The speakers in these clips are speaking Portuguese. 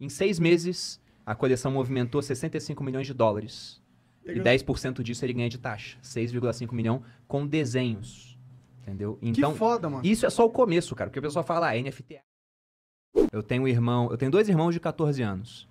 Em seis meses, a coleção movimentou 65 milhões de dólares. Legal. E 10% disso ele ganha de taxa. 6,5 milhão com desenhos. Entendeu? Então, que foda, mano. Isso é só o começo, cara. Porque o pessoal fala, ah, NFT. É eu tenho um irmão, eu tenho dois irmãos de 14 anos.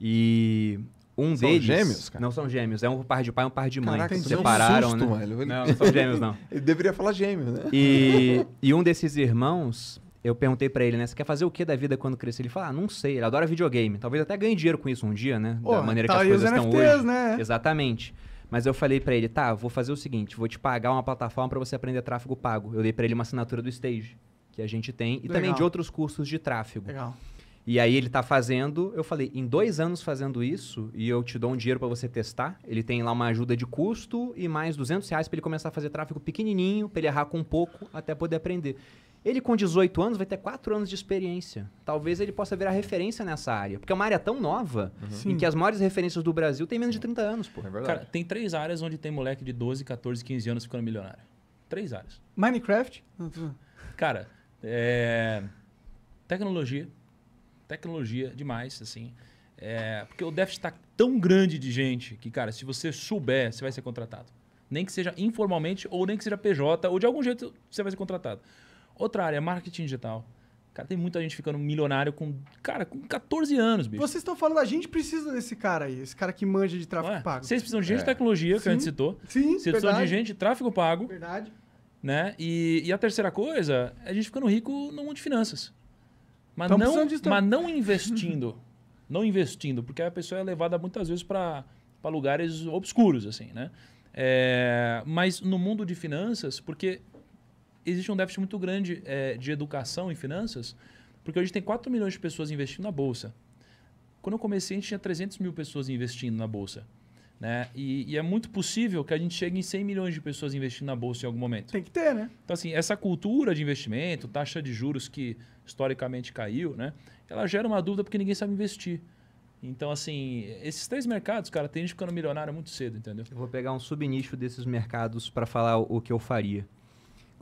E um são deles. gêmeos, cara? Não são gêmeos, é um par de pai e um par de mãe. Caraca, se é separaram, um susto, né? Mano. Não, não são gêmeos, não. Ele deveria falar gêmeos, né? E, e um desses irmãos, eu perguntei para ele, né? Você quer fazer o que da vida quando crescer? Ele fala, ah, não sei, ele adora videogame. Talvez até ganhe dinheiro com isso um dia, né? Oh, da maneira tá que as coisas estão NFTs, hoje. Né? Exatamente. Mas eu falei para ele, tá, vou fazer o seguinte, vou te pagar uma plataforma para você aprender tráfego pago. Eu dei para ele uma assinatura do Stage, que a gente tem, e Legal. também de outros cursos de tráfego. Legal. E aí ele tá fazendo, eu falei, em dois anos fazendo isso, e eu te dou um dinheiro para você testar. Ele tem lá uma ajuda de custo e mais 200 reais para ele começar a fazer tráfego pequenininho, para ele errar com um pouco, até poder aprender. Ele com 18 anos vai ter 4 anos de experiência. Talvez ele possa virar referência nessa área. Porque é uma área tão nova uhum. em que as maiores referências do Brasil têm menos de 30 anos, pô. É verdade. Cara, tem três áreas onde tem moleque de 12, 14, 15 anos ficando milionário. Três áreas. Minecraft? Cara, é... tecnologia. Tecnologia demais, assim. É... Porque o déficit está tão grande de gente que, cara, se você souber, você vai ser contratado. Nem que seja informalmente ou nem que seja PJ ou de algum jeito você vai ser contratado. Outra área, marketing digital. Cara, tem muita gente ficando milionário com, cara, com 14 anos, bicho. Vocês estão falando, a gente precisa desse cara aí, esse cara que manja de tráfego Ué, pago. Vocês precisam de gente é. de tecnologia, que sim, a gente citou. Sim, Vocês verdade. precisam de gente de tráfego pago. Verdade. Né? E, e a terceira coisa, é a gente ficando rico no mundo de finanças. Mas, não, mas não investindo. não investindo, porque a pessoa é levada muitas vezes para lugares obscuros, assim, né? É, mas no mundo de finanças, porque existe um déficit muito grande é, de educação em finanças, porque hoje tem 4 milhões de pessoas investindo na Bolsa. Quando eu comecei, a gente tinha 300 mil pessoas investindo na Bolsa. Né? E, e, é muito possível que a gente chegue em 100 milhões de pessoas investindo na bolsa em algum momento. Tem que ter, né? Então, assim, essa cultura de investimento, taxa de juros que historicamente caiu, né? Ela gera uma dúvida porque ninguém sabe investir. Então, assim, esses três mercados, cara, tem gente ficando milionário muito cedo, entendeu? Eu vou pegar um subnicho desses mercados para falar o que eu faria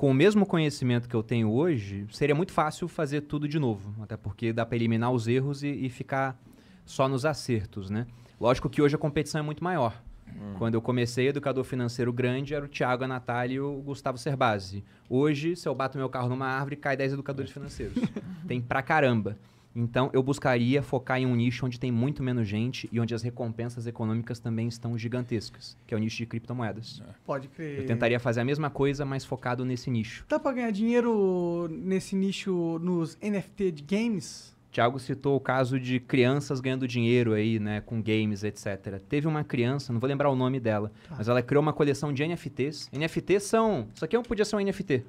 com o mesmo conhecimento que eu tenho hoje, seria muito fácil fazer tudo de novo. Até porque dá para eliminar os erros e, e, ficar só nos acertos, né? Lógico que hoje a competição é muito maior. Hum. Quando eu comecei, educador financeiro grande era o Tiago, a Natália e o Gustavo Cerbasi. Hoje, se eu bato meu carro numa árvore, cai 10 educadores financeiros. Tem pra caramba. Então, eu buscaria focar em um nicho onde tem muito menos gente e onde as recompensas econômicas também estão gigantescas, que é o nicho de criptomoedas. É. Pode crer. Eu tentaria fazer a mesma coisa, mas focado nesse nicho. Dá para ganhar dinheiro nesse nicho nos NFT de games? Tiago citou o caso de crianças ganhando dinheiro aí, né, com games, etc. Teve uma criança, não vou lembrar o nome dela, tá. mas ela criou uma coleção de NFTs. NFTs são. Isso aqui podia ser um NFT.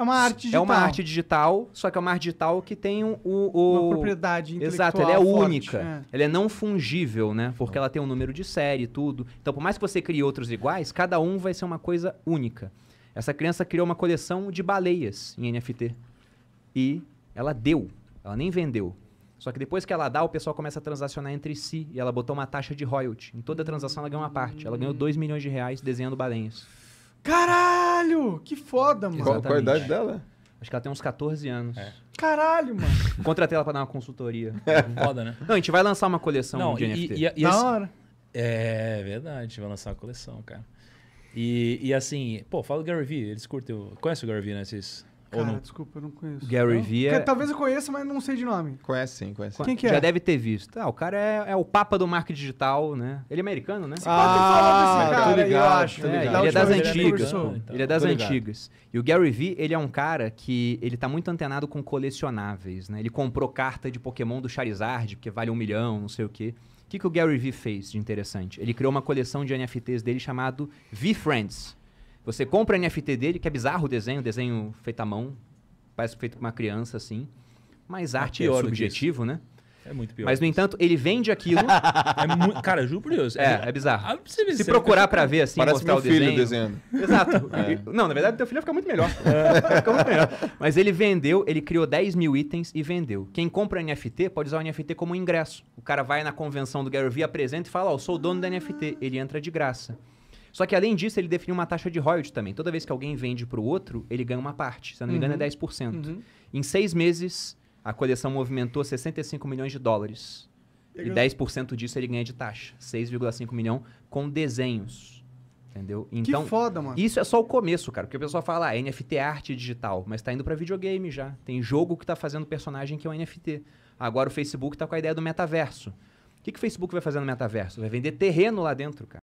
É uma arte digital. É uma arte digital, só que é uma arte digital que tem o. o... Uma propriedade intelectual Exato, ela é forte, única. É. Ela é não fungível, né? Porque ela tem um número de série e tudo. Então, por mais que você crie outros iguais, cada um vai ser uma coisa única. Essa criança criou uma coleção de baleias em NFT. E ela deu. Ela nem vendeu. Só que depois que ela dá, o pessoal começa a transacionar entre si. E ela botou uma taxa de royalty. Em toda transação, ela ganhou uma parte. Ela ganhou 2 hum. milhões de reais desenhando baleias. Caralho! Caralho, que foda, mano. Qual, qual a idade dela? Acho que ela tem uns 14 anos. É. Caralho, mano. Contratei ela pra dar uma consultoria. É foda, né? Não, a gente vai lançar uma coleção Não, de e, NFT. E, e, e esse... hora. É verdade, a gente vai lançar uma coleção, cara. E, e assim, pô, fala do Gary Vee, eles curtem. O... Conhece o Gary Vee, né? Vocês Cara, não? desculpa, eu não conheço. Gary não? Vee é... Talvez eu conheça, mas não sei de nome. Conhece sim, conhece sim. Quem que é? Já deve ter visto. Ah, o cara é, é o papa do marketing digital, né? Ele é americano, né? Ah, ah cara, tô ligado, eu acho. É, ele é das antigas. Ele é das antigas. E o Gary Vee, ele é um cara que ele tá muito antenado com colecionáveis, né? Ele comprou carta de Pokémon do Charizard, porque vale um milhão, não sei o quê. O que, que o Gary Vee fez de interessante? Ele criou uma coleção de NFTs dele chamado V-Friends. Você compra NFT dele, que é bizarro o desenho, desenho feito à mão, parece feito com uma criança, assim. Mas é arte é, é subjetivo, né? É muito pior. Mas, no entanto, ele vende aquilo. é muito... Cara, juro por Deus. É, é, é bizarro. Ah, Se procurar para ver assim, Parece mostrar meu o filho desenho. desenho. Exato. É. Não, na verdade, teu filho fica muito melhor. É. Fica muito melhor. Mas ele vendeu, ele criou 10 mil itens e vendeu. Quem compra NFT pode usar o NFT como ingresso. O cara vai na convenção do Gary Vee, apresenta e fala: Ó, oh, sou o dono da NFT. Ele entra de graça. Só que além disso, ele definiu uma taxa de royalty também. Toda vez que alguém vende para o outro, ele ganha uma parte. Se eu não uhum. me engano, é 10%. Uhum. uhum. Em seis meses, a coleção movimentou 65 milhões de dólares. E 10% disso ele ganha de taxa. 6,5 milhão com desenhos. Entendeu? Então, que foda, mano. Isso é só o começo, cara. Porque o pessoal fala, ah, NFT é arte digital. Mas tá indo para videogame já. Tem jogo que tá fazendo personagem que é um NFT. Agora o Facebook tá com a ideia do metaverso. O que, que o Facebook vai fazer no metaverso? Vai vender terreno lá dentro, cara.